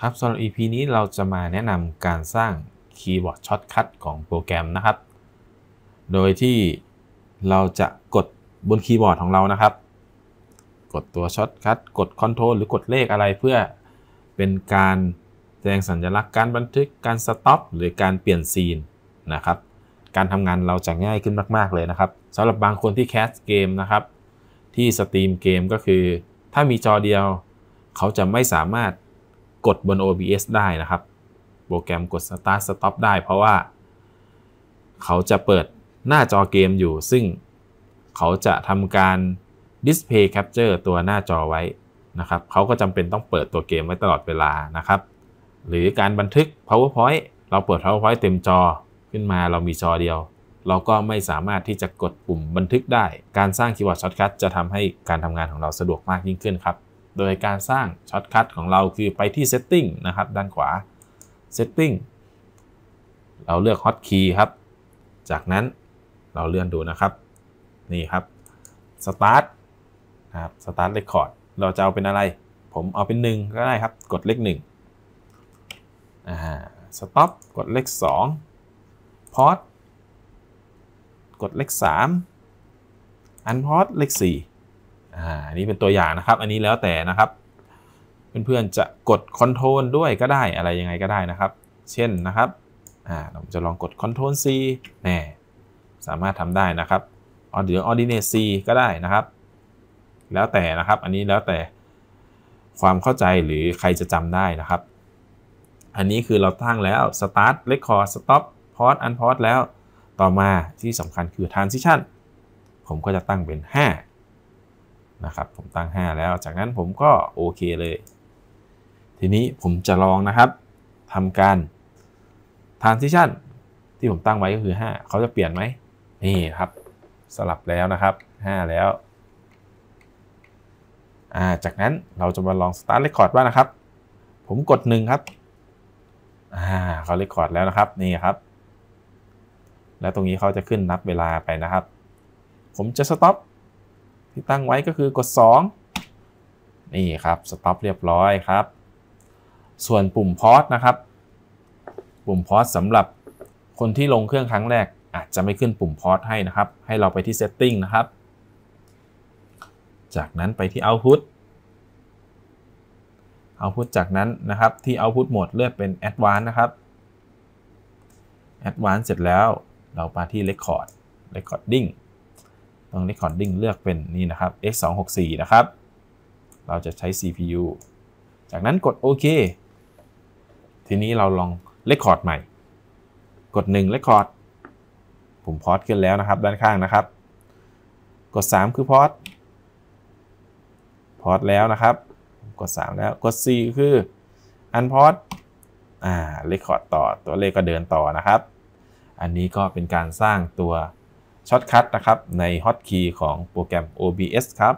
ครับสำหรับ EP นี้เราจะมาแนะนำการสร้างคีย์บอร์ดช็อตคัทของโปรแกรมนะครับ โดยที่เราจะกดบนคีย์บอร์ดของเรานะครับ กดตัวช็อตคัทกดคอนโทรลหรือกดเลขอะไรเพื่อเป็นการแสดงสัญลักษณ์การบันทึกการสต็อปหรือการเปลี่ยนซีนนะครับ การทำงานเราจะง่ายขึ้นมาก ๆเลยนะครับสำหรับบางคนที่แคสเกมนะครับ ที่สตรีมเกมก็คือ ถ้ามีจอเดียวเขาจะไม่สามารถกดบน OBS ได้นะครับ โปรแกรมกด Start Stop ได้เพราะว่า เขาจะเปิดหน้าจอเกมอยู่ซึ่งเขาจะทำการ Display Capture ตัวหน้าจอไว้นะครับ เขาก็จำเป็นต้องเปิดตัวเกมไว้ตลอดเวลานะครับ หรือการบันทึก PowerPoint เราเปิด PowerPoint เต็มจอขึ้นมาเรามีจอเดียว เราก็ไม่สามารถที่จะกดปุ่มบันทึกได้ การสร้างคีย์บอร์ดช็อตคัทจะทำให้การทำงานของเราสะดวกมากยิ่งขึ้นครับโดยการสร้างช็อตคัทของเราคือไปที่ Setting นะครับ ด้านขวา Setting เราเลือก Hotkey ครับ จากนั้นเราเลื่อนดูนะครับ นี่ครับ Start นะครับ Start Record เราจะเอาเป็นอะไรผมเอาเป็น1ก็ได้ครับ กดเลข1อ่า Stop กดเลข2 Pause กดเลข3 Unpause เลข4อันนี้เป็นตัวอย่างนะครับ อันนี้แล้วแต่นะครับ เพื่อนๆ จะกดคอนโทรลด้วยก็ได้อะไรยังไงก็ได้นะครับ เช่นนะครับผมเราจะลองกดคโทรลซแน่สามารถทำได้นะครับออเือ์ออเดเนซีก็ได้นะครับ แล้วแต่นะครับ อันนี้แล้วแต่ความเข้าใจหรือใครจะจำได้นะครับ อันนี้คือเราตั้งแล้ว Start Record Stop Pause Unpause แล้ว ต่อมาที่สำคัญคือ Transition ผมก็จะตั้งเป็น 5นะครับผมตั้ง5แล้วจากนั้นผมก็โอเคเลย ทีนี้ผมจะลองนะครับทำการ transition ที่ผมตั้งไว้ก็คือ5เขาจะเปลี่ยนไหมนี่ครับ สลับแล้วนะครับ 5 แล้วาจากนั้นเราจะมาลอง start record ว่านะครับ ผมกดหนึ่งครับอ่าเขา record แล้วนะครับนี่ครับแล้วตรงนี้เขาจะขึ้นนับเวลาไปนะครับ ผมจะ stop ที่ตั้งไว้ก็คือกด 2 นี่ครับสต็อปเรียบร้อยครับ ส่วนปุ่มพอสนะครับ ปุ่มพอสสำหรับคนที่ลงเครื่องครั้งแรก อาจจะไม่ขึ้นปุ่มพอสให้นะครับให้เราไปที่เซตติ้งนะครับ จากนั้นไปที่ Output Output จากนั้นนะครับที่ Output โหมดเลือกเป็น a d v a n c e นะครับ a d v a n c e เสร็จแล้วเราไปที่ Record Recording ตรง Recording เลือกเป็นนี่นะครับ X264 นะครับ เราจะใช้ CPU จากนั้นกดโอเค ทีนี้เราลอง Record ใหม่ กด 1 Record ผมพอดขึ้นแล้วนะครับ ด้านข้างนะครับ กด 3 คือพอดพอดแล้วนะครับ กด 3 แล้วกด 4 คืออันพอดอ่าเรคคอร์ดต่อตัวเลขก็เดินต่อนะครับ อันนี้ก็เป็นการสร้างตัวช็อตคัทนะครับในฮอตคีย์ของโปรแกรม OBS ครับ